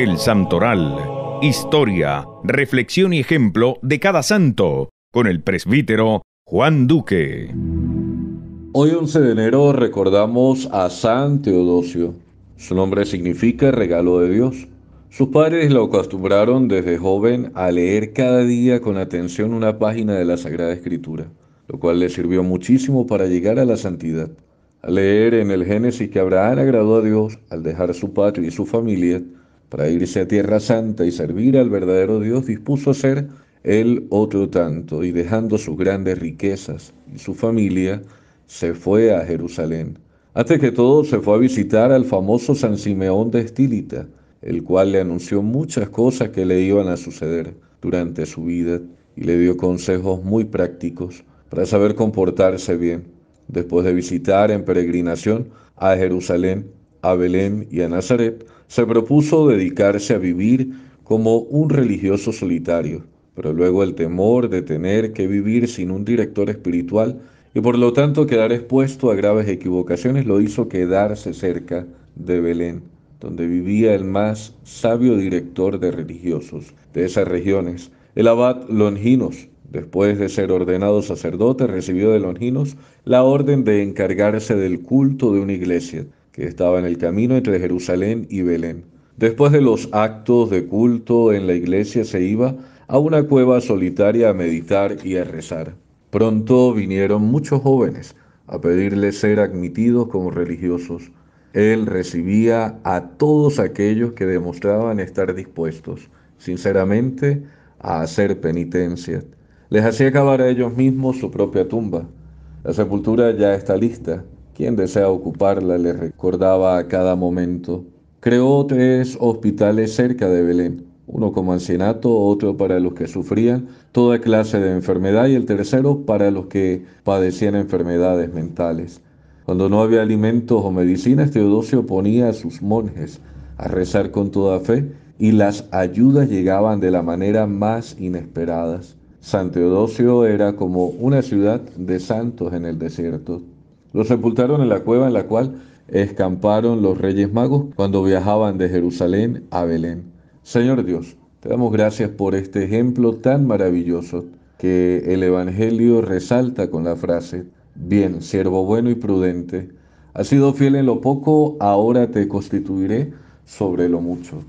El Santoral. Historia, reflexión y ejemplo de cada santo, con el presbítero Juan Duque. Hoy 11 de enero recordamos a San Teodosio. Su nombre significa regalo de Dios. Sus padres lo acostumbraron desde joven a leer cada día con atención una página de la Sagrada Escritura, lo cual le sirvió muchísimo para llegar a la santidad. Al leer en el Génesis que Abraham agradó a Dios al dejar su patria y su familia, para irse a Tierra Santa y servir al verdadero Dios, dispuso ser él otro tanto, y dejando sus grandes riquezas y su familia, se fue a Jerusalén. Antes que todo, se fue a visitar al famoso San Simeón de Estilita, el cual le anunció muchas cosas que le iban a suceder durante su vida y le dio consejos muy prácticos para saber comportarse bien. Después de visitar en peregrinación a Jerusalén, a Belén y a Nazaret, se propuso dedicarse a vivir como un religioso solitario, pero luego el temor de tener que vivir sin un director espiritual y por lo tanto quedar expuesto a graves equivocaciones lo hizo quedarse cerca de Belén, donde vivía el más sabio director de religiosos de esas regiones, el abad Longinos. Después de ser ordenado sacerdote, recibió de Longinos la orden de encargarse del culto de una iglesia, estaba en el camino entre Jerusalén y Belén. Después de los actos de culto en la iglesia se iba a una cueva solitaria a meditar y a rezar. Pronto vinieron muchos jóvenes a pedirle ser admitidos como religiosos. Él recibía a todos aquellos que demostraban estar dispuestos, sinceramente, a hacer penitencia. Les hacía acabar a ellos mismos su propia tumba. La sepultura ya está lista. Quien desea ocuparla, le recordaba a cada momento. Creó tres hospitales cerca de Belén, uno como ancianato, otro para los que sufrían toda clase de enfermedad y el tercero para los que padecían enfermedades mentales. Cuando no había alimentos o medicinas, Teodosio ponía a sus monjes a rezar con toda fe y las ayudas llegaban de la manera más inesperadas. San Teodosio era como una ciudad de santos en el desierto. Los sepultaron en la cueva en la cual escamparon los reyes magos cuando viajaban de Jerusalén a Belén. Señor Dios, te damos gracias por este ejemplo tan maravilloso que el Evangelio resalta con la frase, bien, siervo bueno y prudente, has sido fiel en lo poco, ahora te constituiré sobre lo mucho.